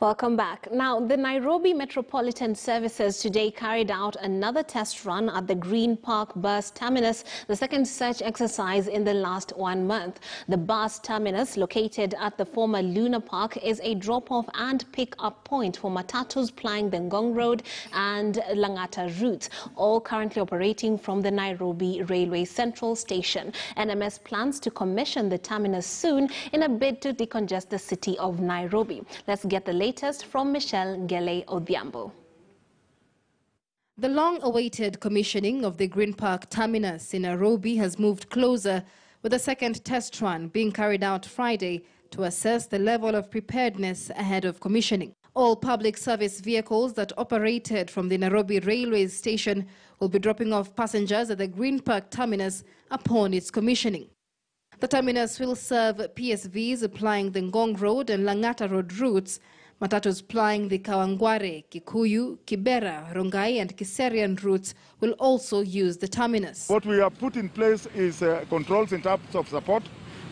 Welcome back. Now, the Nairobi Metropolitan Services today carried out another test run at the Green Park bus terminus, the second search exercise in the last one month. The bus terminus, located at the former Luna Park, is a drop off and pick up point for matatus plying the Ngong Road and Langata routes, all currently operating from the Nairobi Railway Central Station. NMS plans to commission the terminus soon in a bid to decongest the city of Nairobi. Let's get the latest from Michelle Ngele Odhiambo. The long-awaited commissioning of the Green Park terminus in Nairobi has moved closer, with a second test run being carried out Friday to assess the level of preparedness ahead of commissioning. All public service vehicles that operated from the Nairobi railway station will be dropping off passengers at the Green Park terminus upon its commissioning. The terminus will serve PSVs applying the Ngong Road and Langata Road routes Matatus plying the Kawangware, Kikuyu, Kibera, Rongai and Kiserian routes will also use the terminus. What we have put in place is uh, controls in terms of support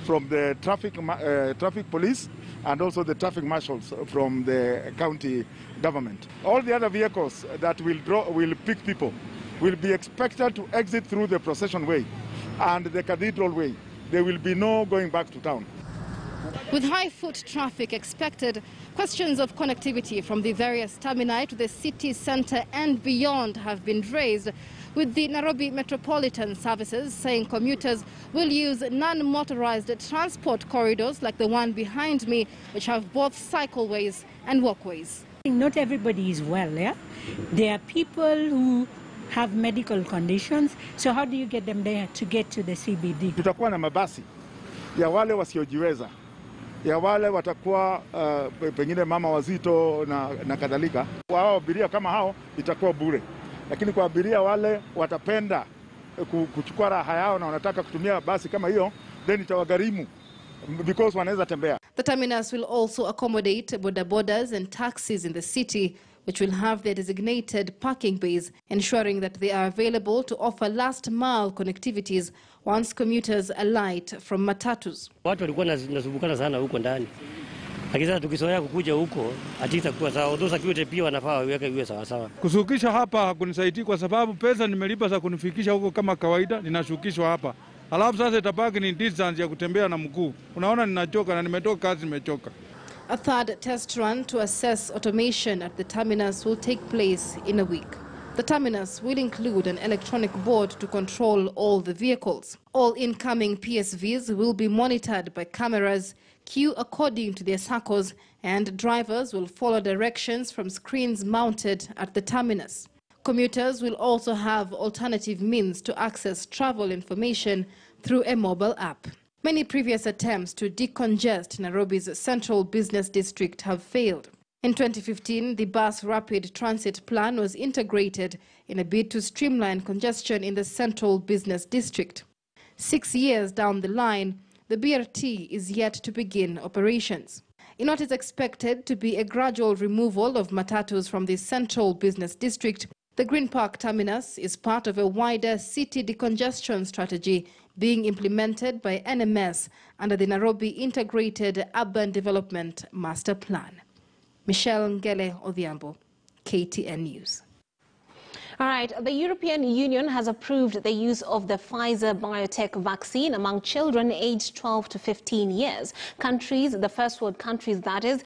from the traffic, uh, traffic police and also the traffic marshals from the county government. All the other vehicles that will, draw, will pick people will be expected to exit through the procession way and the cathedral way. There will be no going back to town. With high foot traffic expected, questions of connectivity from the various termini to the city centre and beyond have been raised, with the Nairobi Metropolitan Services saying commuters will use non-motorised transport corridors like the one behind me, which have both cycleways and walkways. Not everybody is well, yeah? There are people who have medical conditions, so how do you get them there to get to the CBD? Tutakuwa na mabasi ya wale wasiojiweza ya wale watakuwa uh, pengine mama wazito na, na kadhalika. Wao abiria kama hao itakuwa bure, lakini kwa abiria wale watapenda eh, kuchukua raha yao na wanataka kutumia basi kama hiyo, then itawagharimu because wanaweza tembea. The terminus will also accommodate bodabodas and taxis in the city which will have their designated parking bays, ensuring that they are available to offer last-mile connectivities once commuters alight from matatus. Watu walikuwa nasumbukana sana huko ndani, lakini sasa tukizoea kukuja huko hati itakuwa sawa. Those security pia wanafaa waweke iwe sawasawa. Kushukisha hapa hakunisaidii kwa sababu pesa nimelipa za kunifikisha huko kama kawaida, ninashukishwa hapa alafu sasa itabaki ni distance ya kutembea na mguu. Unaona, ninachoka na nimetoka kazi, nimechoka. A third test run to assess automation at the terminus will take place in a week. The terminus will include an electronic board to control all the vehicles. All incoming PSVs will be monitored by cameras, queue according to their circles, and drivers will follow directions from screens mounted at the terminus. Commuters will also have alternative means to access travel information through a mobile app. Many previous attempts to decongest Nairobi's central business district have failed. In 2015, the bus rapid transit plan was integrated in a bid to streamline congestion in the central business district. Six years down the line, the BRT is yet to begin operations. In what is expected to be a gradual removal of matatus from the central business district, the Green Park Terminus is part of a wider city decongestion strategy being implemented by NMS under the Nairobi Integrated Urban Development Master Plan. Michelle Ngele Odhiambo, KTN News. All right, the European Union has approved the use of the Pfizer biotech vaccine among children aged 12 to 15 years. Countries, the first world countries that is,